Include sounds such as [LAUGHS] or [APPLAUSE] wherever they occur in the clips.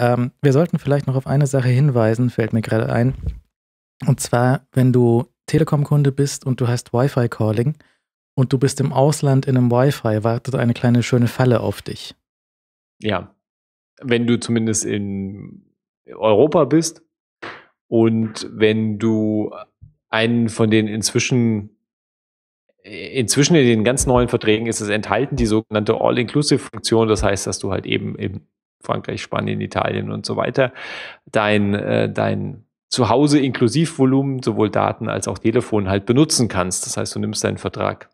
Ähm, wir sollten vielleicht noch auf eine Sache hinweisen, fällt mir gerade ein. Und zwar, wenn du Telekom-Kunde bist und du hast Wi-Fi-Calling und du bist im Ausland in einem Wi-Fi, wartet eine kleine schöne Falle auf dich. Ja, wenn du zumindest in Europa bist und wenn du einen von den inzwischen inzwischen in den ganz neuen Verträgen ist es enthalten die sogenannte All-Inclusive-Funktion, das heißt, dass du halt eben im Frankreich, Spanien, Italien und so weiter, dein, äh, dein Zuhause Inklusivvolumen, sowohl Daten als auch Telefon halt benutzen kannst. Das heißt, du nimmst deinen Vertrag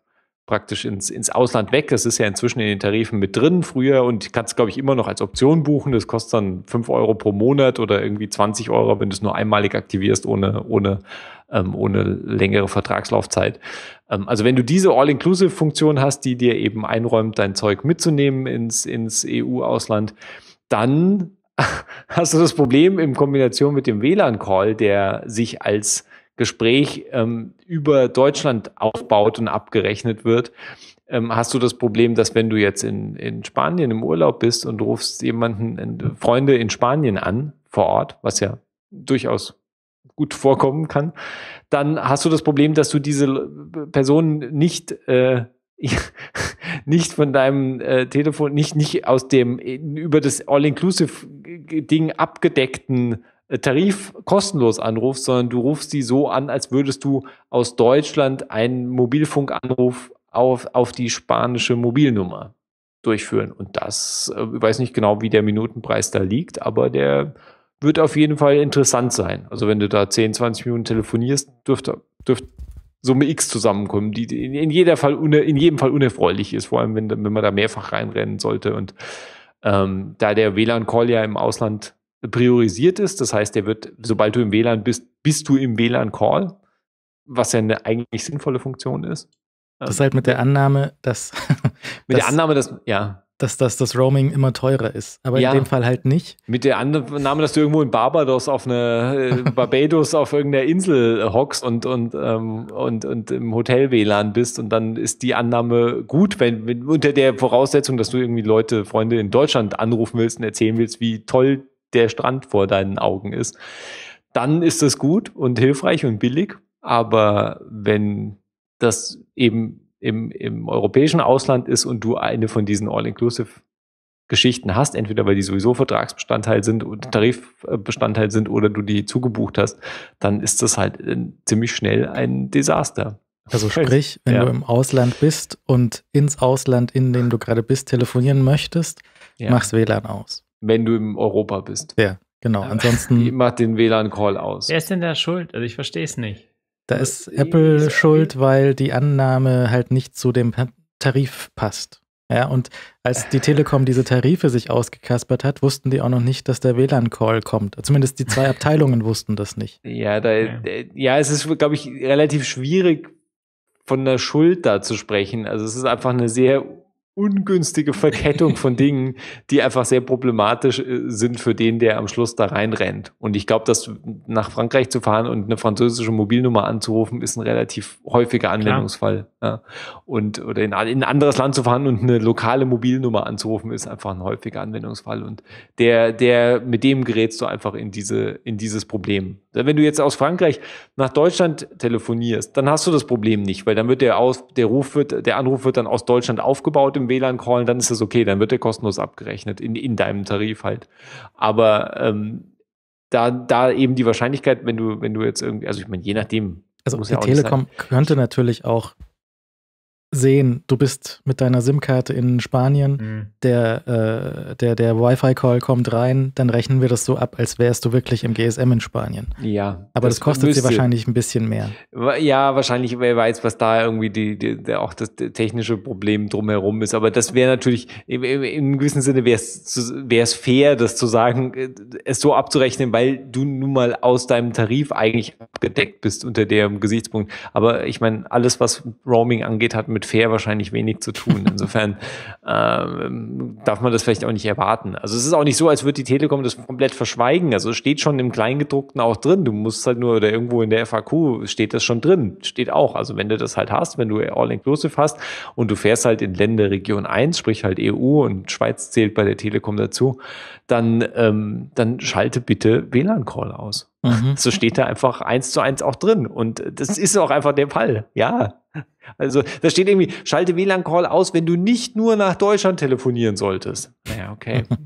praktisch ins, ins Ausland weg. Das ist ja inzwischen in den Tarifen mit drin früher und kannst, glaube ich, immer noch als Option buchen. Das kostet dann fünf Euro pro Monat oder irgendwie 20 Euro, wenn du es nur einmalig aktivierst, ohne, ohne, ähm, ohne längere Vertragslaufzeit. Ähm, also wenn du diese All-Inclusive-Funktion hast, die dir eben einräumt, dein Zeug mitzunehmen ins, ins EU-Ausland, dann [LAUGHS] hast du das Problem in Kombination mit dem WLAN-Call, der sich als Gespräch ähm, über Deutschland aufbaut und abgerechnet wird, ähm, hast du das Problem, dass wenn du jetzt in, in Spanien im Urlaub bist und rufst jemanden, in, äh, Freunde in Spanien an, vor Ort, was ja durchaus gut vorkommen kann, dann hast du das Problem, dass du diese Personen nicht äh, [LAUGHS] nicht von deinem äh, Telefon, nicht, nicht aus dem äh, über das All-Inclusive-Ding äh, abgedeckten äh, Tarif kostenlos anrufst, sondern du rufst sie so an, als würdest du aus Deutschland einen Mobilfunkanruf auf, auf die spanische Mobilnummer durchführen. Und das, ich weiß nicht genau, wie der Minutenpreis da liegt, aber der wird auf jeden Fall interessant sein. Also wenn du da 10, 20 Minuten telefonierst, dürfte, dürfte Summe X zusammenkommen, die in, jeder Fall une, in jedem Fall unerfreulich ist, vor allem wenn, wenn man da mehrfach reinrennen sollte. Und ähm, da der WLAN-Call ja im Ausland priorisiert ist, das heißt, der wird, sobald du im WLAN bist, bist du im WLAN-Call, was ja eine eigentlich sinnvolle Funktion ist. Das ist halt mit der Annahme, dass. mit dass, der Annahme, dass, ja dass das, das Roaming immer teurer ist. Aber ja. in dem Fall halt nicht. Mit der Annahme, dass du irgendwo in Barbados auf eine äh, Barbados auf irgendeiner Insel hockst und, und, ähm, und, und im Hotel WLAN bist und dann ist die Annahme gut, wenn, wenn unter der Voraussetzung, dass du irgendwie Leute, Freunde in Deutschland anrufen willst und erzählen willst, wie toll der Strand vor deinen Augen ist. Dann ist das gut und hilfreich und billig. Aber wenn das eben im, im europäischen Ausland ist und du eine von diesen All-Inclusive Geschichten hast, entweder weil die sowieso Vertragsbestandteil sind und Tarifbestandteil sind oder du die zugebucht hast, dann ist das halt äh, ziemlich schnell ein Desaster. Also [LAUGHS] sprich, wenn ja. du im Ausland bist und ins Ausland, in dem du gerade bist, telefonieren möchtest, ja. machst WLAN aus. Wenn du im Europa bist. Ja, genau. Ansonsten. [LAUGHS] Mach den WLAN-Call aus. Wer ist denn da schuld? Also ich verstehe es nicht. Da ist eh Apple schuld, eh weil die Annahme halt nicht zu dem Tarif passt. Ja, und als die Telekom diese Tarife sich ausgekaspert hat, wussten die auch noch nicht, dass der WLAN-Call kommt. Zumindest die zwei [LAUGHS] Abteilungen wussten das nicht. Ja, da, ja. Äh, ja, es ist, glaube ich, relativ schwierig, von der Schuld da zu sprechen. Also es ist einfach eine sehr ungünstige Verkettung von Dingen, die einfach sehr problematisch äh, sind für den, der am Schluss da reinrennt. Und ich glaube, dass nach Frankreich zu fahren und eine französische Mobilnummer anzurufen, ist ein relativ häufiger Anwendungsfall. Ja. Und oder in, in, ein anderes Land zu fahren und eine lokale Mobilnummer anzurufen, ist einfach ein häufiger Anwendungsfall. Und der, der, mit dem gerätst du einfach in diese, in dieses Problem. Wenn du jetzt aus Frankreich nach Deutschland telefonierst, dann hast du das Problem nicht, weil dann wird der aus, der Ruf wird, der Anruf wird dann aus Deutschland aufgebaut im WLAN callen, dann ist das okay, dann wird der kostenlos abgerechnet, in, in deinem Tarif halt. Aber ähm, da, da eben die Wahrscheinlichkeit, wenn du, wenn du jetzt irgendwie, also ich meine, je nachdem. Also die ja Telekom könnte natürlich auch sehen, du bist mit deiner SIM-Karte in Spanien, mhm. der, äh, der, der Wi-Fi-Call kommt rein, dann rechnen wir das so ab, als wärst du wirklich im GSM in Spanien. Ja. Aber das, das kostet müsste. dir wahrscheinlich ein bisschen mehr. Ja, wahrscheinlich, wer weiß, was da irgendwie die, die, auch das technische Problem drumherum ist. Aber das wäre natürlich, im, im, gewissen Sinne wäre es fair, das zu sagen, äh, es so abzurechnen, weil du nun mal aus deinem Tarif eigentlich abgedeckt bist unter dem Gesichtspunkt. Aber ich meine, alles, was Roaming angeht, hat mit fair wahrscheinlich wenig zu tun. Insofern [LAUGHS] ähm, darf man das vielleicht auch nicht erwarten. Also es ist auch nicht so, als würde die Telekom das komplett verschweigen. Also es steht schon im Kleingedruckten auch drin. Du musst halt nur, oder irgendwo in der FAQ steht das schon drin. Steht auch. Also wenn du das halt hast, wenn du All-Inclusive hast und du fährst halt in Länderregion 1, sprich halt EU und Schweiz zählt bei der Telekom dazu, dann, ähm, dann schalte bitte WLAN-Call aus. Mhm. So steht da einfach eins zu eins auch drin. Und das ist auch einfach der Fall. Ja, also da steht irgendwie, schalte WLAN-Call aus, wenn du nicht nur nach Deutschland telefonieren solltest. Naja, okay. [LAUGHS]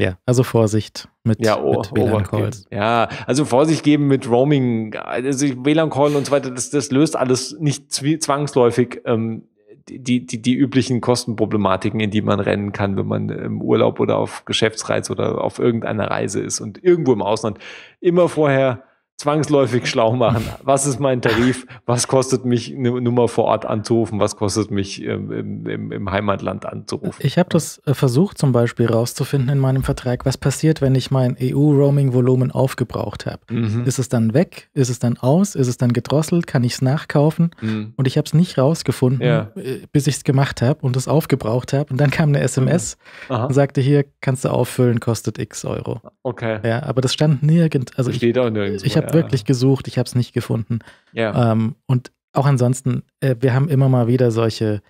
Ja, also Vorsicht mit, ja, oh, mit oh, WLAN-Calls. ja, also Vorsicht geben mit Roaming, also wlan call und so weiter, das, das löst alles nicht zwangsläufig ähm, die, die, die üblichen Kostenproblematiken, in die man rennen kann, wenn man im Urlaub oder auf Geschäftsreise oder auf irgendeiner Reise ist und irgendwo im Ausland. Immer vorher zwangsläufig schlau machen. Was ist mein Tarif? Was kostet mich eine Nummer vor Ort anzurufen? Was kostet mich ähm, im, im, Heimatland anzurufen? Ich habe das äh, versucht zum Beispiel rauszufinden in meinem Vertrag, was passiert, wenn ich mein EU-Roaming-Volumen aufgebraucht habe. Mhm. Ist es dann weg? Ist es dann aus? Ist es dann gedrosselt? Kann ich es nachkaufen? Mhm. Und ich habe es nicht rausgefunden, ja. Äh, bis ich es gemacht habe und es aufgebraucht habe. Und dann kam eine SMS mhm. und sagte, hier kannst du auffüllen, kostet x Euro. Okay. Ja, aber das stand nirgend. Also das ich, Steht auch nirgends. Ich habe ja. wirklich gesucht, ich habe es nicht gefunden. Ja. Ähm, und auch ansonsten, äh, wir haben immer mal wieder solche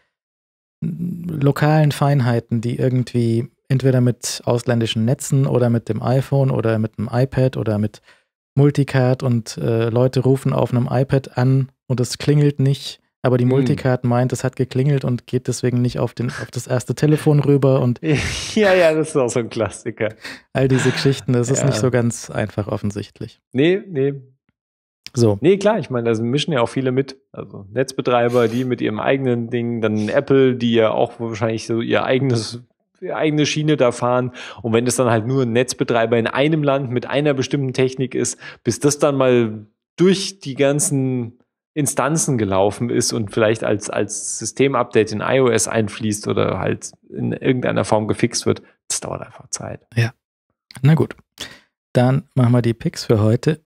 lokalen Feinheiten, die irgendwie entweder mit ausländischen Netzen oder mit dem iPhone oder mit dem iPad oder mit Multicard und äh, Leute rufen auf einem iPad an und es klingelt nicht aber die hm. Multicard hm. meint, es hat geklingelt und geht deswegen nicht auf, den, auf das erste Telefon rüber und. [LAUGHS] ja, ja, das ist auch so ein Klassiker. All diese Geschichten, das ja. ist nicht so ganz einfach offensichtlich. Nee, nee. So. Nee, klar, ich meine, da also mischen ja auch viele mit. Also Netzbetreiber, die mit ihrem eigenen Ding, dann Apple, die ja auch wahrscheinlich so ihr eigenes ihre eigene Schiene da fahren. Und wenn es dann halt nur ein Netzbetreiber in einem Land mit einer bestimmten Technik ist, bis das dann mal durch die ganzen Instanzen gelaufen ist und vielleicht als, als Systemupdate in iOS einfließt oder halt in irgendeiner Form gefixt wird. Das dauert einfach Zeit. Ja. Na gut. Dann machen wir die Picks für heute.